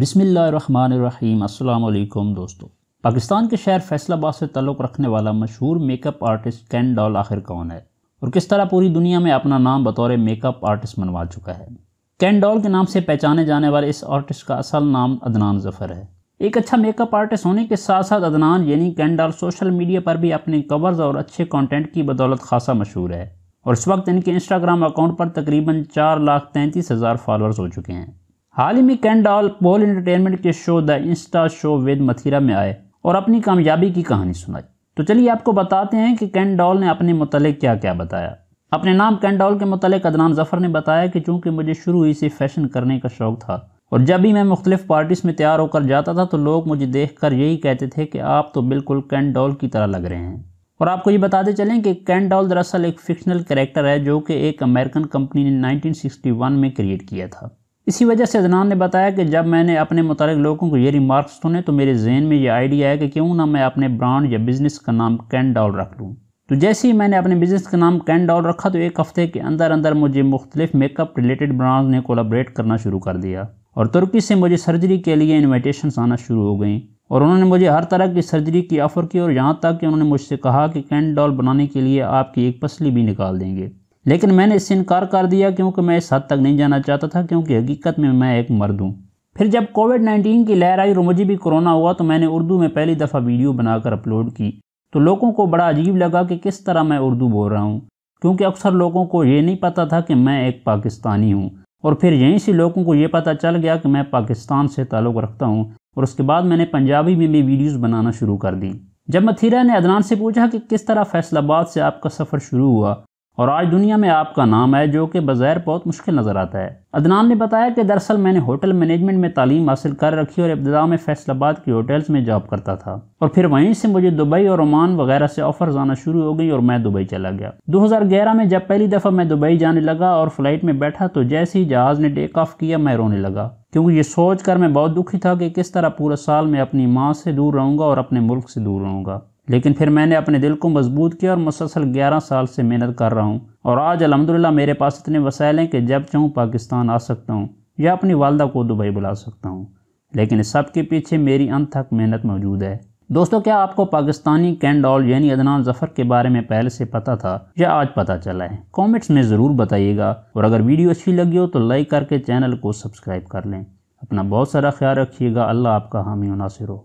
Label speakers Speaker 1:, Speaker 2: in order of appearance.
Speaker 1: बिसमीम् अल्लाम दोस्तों पाकिस्तान के शहर फैसलाबाद से ताल्लुक़ रखने वाला मशहूर मेकअप आर्टिस्ट कैन डॉल आखिर कौन है और किस तरह पूरी दुनिया में अपना नाम बतौर मेकअप आर्टिस्ट मनवा चुका है कैन डॉल के नाम से पहचाने जाने वाले इस आर्टिस्ट का असल नाम अदनान जफ़र है एक अच्छा मेकअप आर्टिस्ट होने के साथ साथ अदनान यानी कैन डॉल सोशल मीडिया पर भी अपने कवर्स और अच्छे कॉन्टेंट की बदौलत खासा मशहूर है और इस वक्त इनके इंस्टाग्राम अकाउंट पर तकरीबन चार लाख तैंतीस हज़ार फॉलोअर्स हो चुके हैं हाल ही में कैंडॉल पोल एंटरटेनमेंट के शो द इंस्टा शो वेद मथीरा में आए और अपनी कामयाबी की कहानी सुनाई तो चलिए आपको बताते हैं कि कैंडॉल ने अपने मुतल क्या क्या बताया अपने नाम कैंडॉल के मुतल अदनान जफ़र ने बताया कि चूँकि मुझे शुरू ही से फैशन करने का शौक़ था और जब भी मैं मुख्तलिफ पार्टीज़ में तैयार होकर जाता था तो लोग मुझे देख कर यही कहते थे कि आप तो बिल्कुल कैंडॉल की तरह लग रहे हैं और आपको ये बताते चलें कि कैंडॉल दरअसल एक फ़िक्शनल कैरेक्टर है जो कि एक अमेरिकन कंपनी ने 1961 में क्रिएट किया था इसी वजह से अदनान ने बताया कि जब मैंने अपने मुतल लोगों को ये रिमार्क्स सुने तो मेरे जहन में ये आइडिया है कि क्यों ना मैं अपने ब्रांड या बिज़नेस का नाम कैन डॉल रख लूँ तो जैसे ही मैंने अपने बिज़नेस का नाम कैन डॉल रखा तो एक हफ़्ते के अंदर अंदर मुझे मुख्तलिफ मेकअप रिलेटेड ब्रांड्स ने कोलाबरेट करना शुरू कर दिया और तुर्की से मुझे सर्जरी के लिए इन्विटेशन आना शुरू हो गई और उन्होंने मुझे हर तरह की सर्जरी की ऑफ़र की और यहाँ तक कि उन्होंने मुझसे कहा कि कैन डॉल बनाने के लिए आपकी एक पसली भी निकाल देंगे लेकिन मैंने इससे इनकार कर दिया क्योंकि मैं इस हद तक नहीं जाना चाहता था क्योंकि हकीकत में मैं एक मर्द हूँ फिर जब कोविड नाइन्टीन की लहर आई और मुझे भी कोरोना हुआ तो मैंने उर्दू में पहली दफ़ा वीडियो बनाकर अपलोड की तो लोगों को बड़ा अजीब लगा कि किस तरह मैं उर्दू बोल रहा हूँ क्योंकि अक्सर लोगों को ये नहीं पता था कि मैं एक पाकिस्तानी हूँ और फिर यहीं से लोगों को ये पता चल गया कि मैं पाकिस्तान से ताल्लुक़ रखता हूँ और उसके बाद मैंने पंजाबी में भी वीडियोज़ बनाना शुरू कर दी जब मथीरा ने अदनान से पूछा कि किस तरह फैसलाबाद से आपका सफ़र शुरू हुआ और आज दुनिया में आपका नाम है जो कि बज़ैर बहुत मुश्किल नज़र आता है अदनान ने बताया कि दरअसल मैंने होटल मैनेजमेंट में तालीम हासिल कर रखी और इब्तदा में फैसलाबाद की होटल्स में जॉब करता था और फिर वहीं से मुझे दुबई और ओमान वगैरह से ऑफर्स आना शुरू हो गई और मैं दुबई चला गया 2011 में जब पहली दफ़ा मैं दुबई जाने लगा और फ्लाइट में बैठा तो जैसे ही जहाज़ ने टेक ऑफ किया मैं रोने लगा क्योंकि ये सोच कर मैं बहुत दुखी था कि किस तरह पूरा साल मैं अपनी माँ से दूर रहूँगा और अपने मुल्क से दूर रहूँगा लेकिन फिर मैंने अपने दिल को मजबूत किया और मुसलसल ग्यारह साल से मेहनत कर रहा हूँ और आज अलहमदिल्ला मेरे पास इतने वसाइल हैं कि जब चाहूँ पाकिस्तान आ सकता हूँ या अपनी वालदा को दुबई बुला सकता हूँ लेकिन इस सब के पीछे मेरी अनथक मेहनत मौजूद है दोस्तों क्या आपको पाकिस्तानी कैंडॉल यानी अदनान जफर के बारे में पहले से पता था या आज पता चला है कॉमेंट्स में ज़रूर बताइएगा और अगर वीडियो अच्छी लगी हो तो लाइक करके चैनल को सब्सक्राइब कर लें अपना बहुत सारा ख्याल रखिएगा अल्लाह आपका हामी मुनासर हो